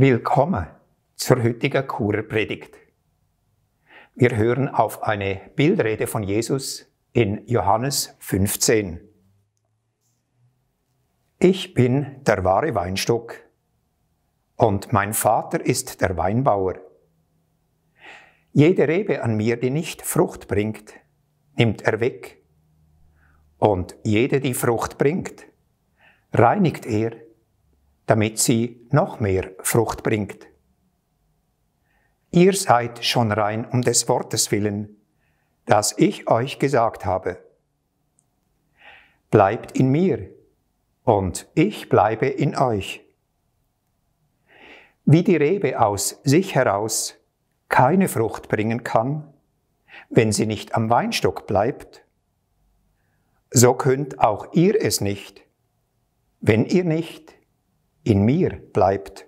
Willkommen zur heutigen Kurpredigt. Wir hören auf eine Bildrede von Jesus in Johannes 15. Ich bin der wahre Weinstock und mein Vater ist der Weinbauer. Jede Rebe an mir, die nicht Frucht bringt, nimmt er weg. Und jede, die Frucht bringt, reinigt er, damit sie noch mehr Frucht bringt. Ihr seid schon rein um des Wortes willen, das ich euch gesagt habe. Bleibt in mir, und ich bleibe in euch. Wie die Rebe aus sich heraus keine Frucht bringen kann, wenn sie nicht am Weinstock bleibt, so könnt auch ihr es nicht, wenn ihr nicht in mir bleibt.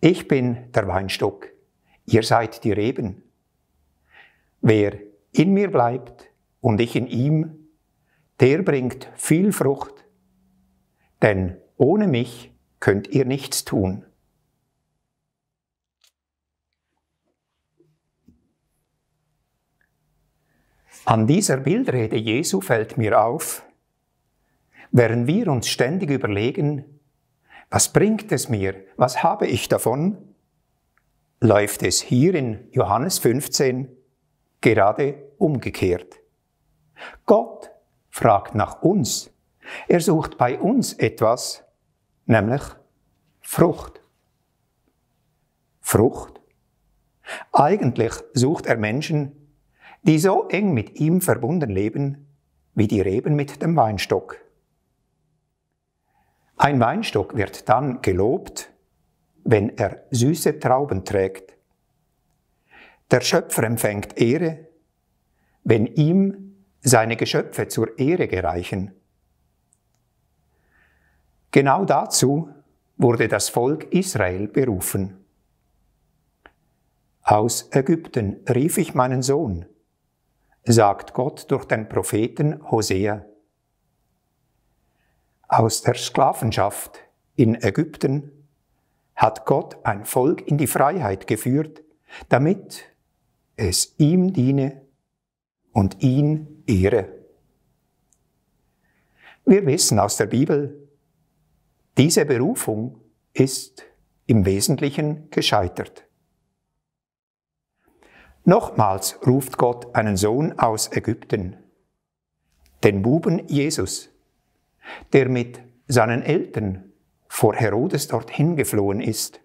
Ich bin der Weinstock, ihr seid die Reben. Wer in mir bleibt und ich in ihm, der bringt viel Frucht, denn ohne mich könnt ihr nichts tun. An dieser Bildrede Jesu fällt mir auf, während wir uns ständig überlegen, was bringt es mir? Was habe ich davon? Läuft es hier in Johannes 15 gerade umgekehrt. Gott fragt nach uns. Er sucht bei uns etwas, nämlich Frucht. Frucht. Eigentlich sucht er Menschen, die so eng mit ihm verbunden leben, wie die Reben mit dem Weinstock. Ein Weinstock wird dann gelobt, wenn er süße Trauben trägt. Der Schöpfer empfängt Ehre, wenn ihm seine Geschöpfe zur Ehre gereichen. Genau dazu wurde das Volk Israel berufen. Aus Ägypten rief ich meinen Sohn, sagt Gott durch den Propheten Hosea. Aus der Sklavenschaft in Ägypten hat Gott ein Volk in die Freiheit geführt, damit es ihm diene und ihn ehre. Wir wissen aus der Bibel, diese Berufung ist im Wesentlichen gescheitert. Nochmals ruft Gott einen Sohn aus Ägypten, den Buben Jesus der mit seinen Eltern vor Herodes dorthin geflohen ist.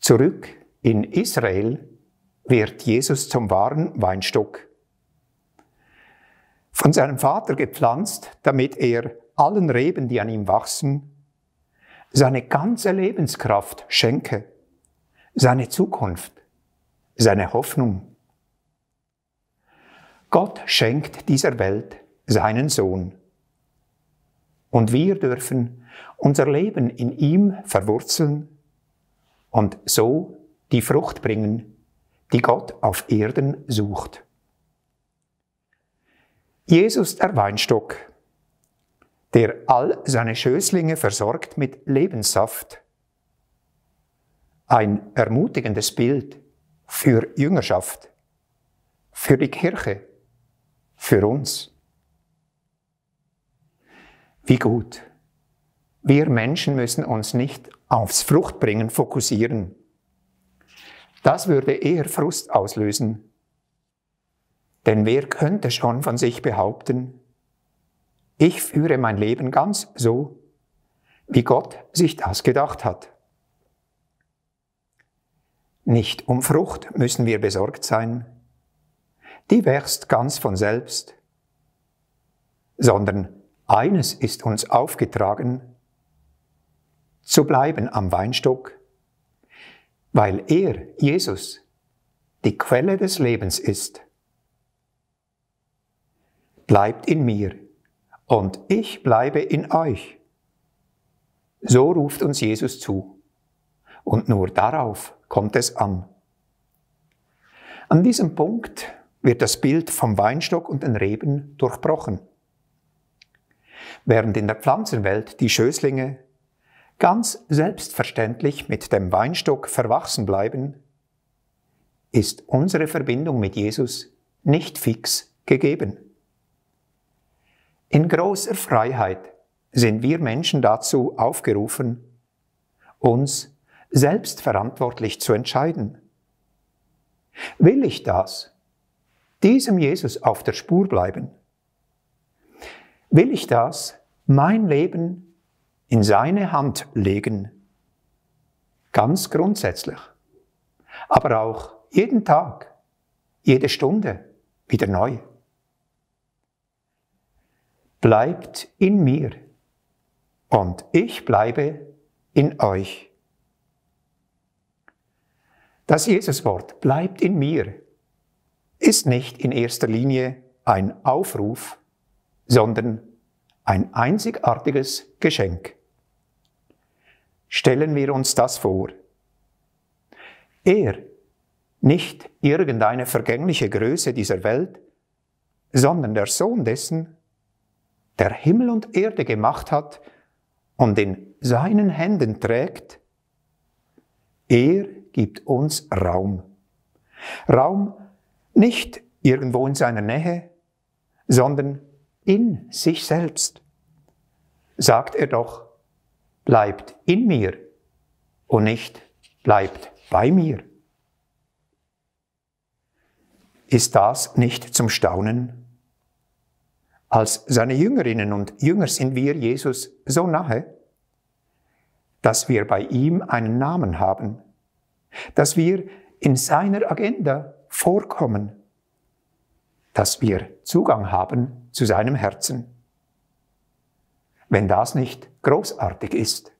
Zurück in Israel wird Jesus zum wahren Weinstock. Von seinem Vater gepflanzt, damit er allen Reben, die an ihm wachsen, seine ganze Lebenskraft schenke, seine Zukunft, seine Hoffnung. Gott schenkt dieser Welt seinen Sohn. Und wir dürfen unser Leben in ihm verwurzeln und so die Frucht bringen, die Gott auf Erden sucht. Jesus der Weinstock, der all seine Schößlinge versorgt mit Lebenssaft. Ein ermutigendes Bild für Jüngerschaft, für die Kirche, für uns. Wie gut. Wir Menschen müssen uns nicht aufs Fruchtbringen fokussieren. Das würde eher Frust auslösen. Denn wer könnte schon von sich behaupten, ich führe mein Leben ganz so, wie Gott sich das gedacht hat. Nicht um Frucht müssen wir besorgt sein, die wächst ganz von selbst, sondern eines ist uns aufgetragen, zu bleiben am Weinstock, weil er, Jesus, die Quelle des Lebens ist. Bleibt in mir und ich bleibe in euch. So ruft uns Jesus zu. Und nur darauf kommt es an. An diesem Punkt wird das Bild vom Weinstock und den Reben durchbrochen während in der Pflanzenwelt die Schößlinge ganz selbstverständlich mit dem Weinstock verwachsen bleiben, ist unsere Verbindung mit Jesus nicht fix gegeben. In großer Freiheit sind wir Menschen dazu aufgerufen, uns selbstverantwortlich zu entscheiden. Will ich das? Diesem Jesus auf der Spur bleiben? will ich das, mein Leben in seine Hand legen. Ganz grundsätzlich. Aber auch jeden Tag, jede Stunde wieder neu. Bleibt in mir und ich bleibe in euch. Das Jesuswort bleibt in mir ist nicht in erster Linie ein Aufruf, sondern ein einzigartiges Geschenk. Stellen wir uns das vor. Er, nicht irgendeine vergängliche Größe dieser Welt, sondern der Sohn dessen, der Himmel und Erde gemacht hat und in seinen Händen trägt, er gibt uns Raum. Raum nicht irgendwo in seiner Nähe, sondern in sich selbst. Sagt er doch, bleibt in mir und nicht bleibt bei mir. Ist das nicht zum Staunen? Als seine Jüngerinnen und Jünger sind wir Jesus so nahe, dass wir bei ihm einen Namen haben, dass wir in seiner Agenda vorkommen dass wir Zugang haben zu seinem Herzen. Wenn das nicht großartig ist.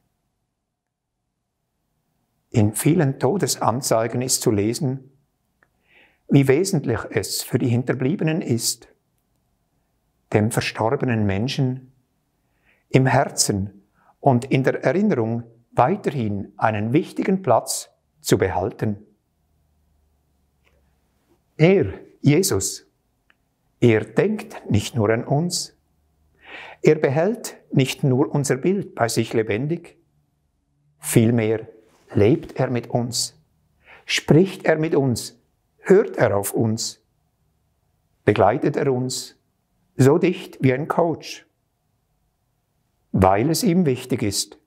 In vielen Todesanzeigen ist zu lesen, wie wesentlich es für die Hinterbliebenen ist, dem verstorbenen Menschen im Herzen und in der Erinnerung weiterhin einen wichtigen Platz zu behalten. Er, Jesus, er denkt nicht nur an uns. Er behält nicht nur unser Bild bei sich lebendig. Vielmehr lebt er mit uns, spricht er mit uns, hört er auf uns, begleitet er uns so dicht wie ein Coach, weil es ihm wichtig ist,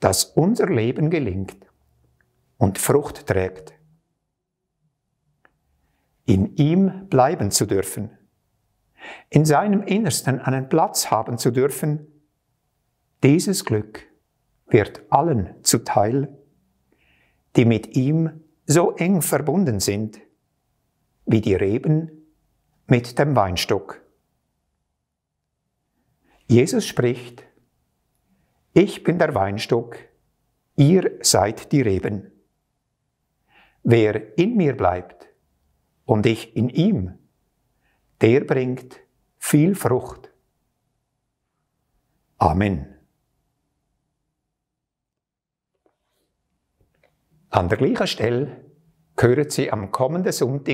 dass unser Leben gelingt und Frucht trägt in ihm bleiben zu dürfen, in seinem Innersten einen Platz haben zu dürfen, dieses Glück wird allen zuteil, die mit ihm so eng verbunden sind, wie die Reben mit dem Weinstock. Jesus spricht, ich bin der Weinstock, ihr seid die Reben. Wer in mir bleibt und ich in ihm, der bringt viel Frucht. Amen. An der gleichen Stelle hören Sie am kommenden Sonntag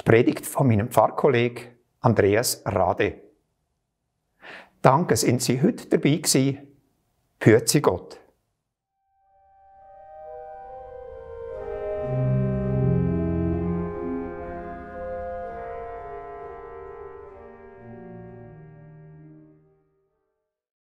die Predigt von meinem Pfarrkolleg Andreas Rade. Danke sind Sie heute dabei gewesen. Hört Sie Gott.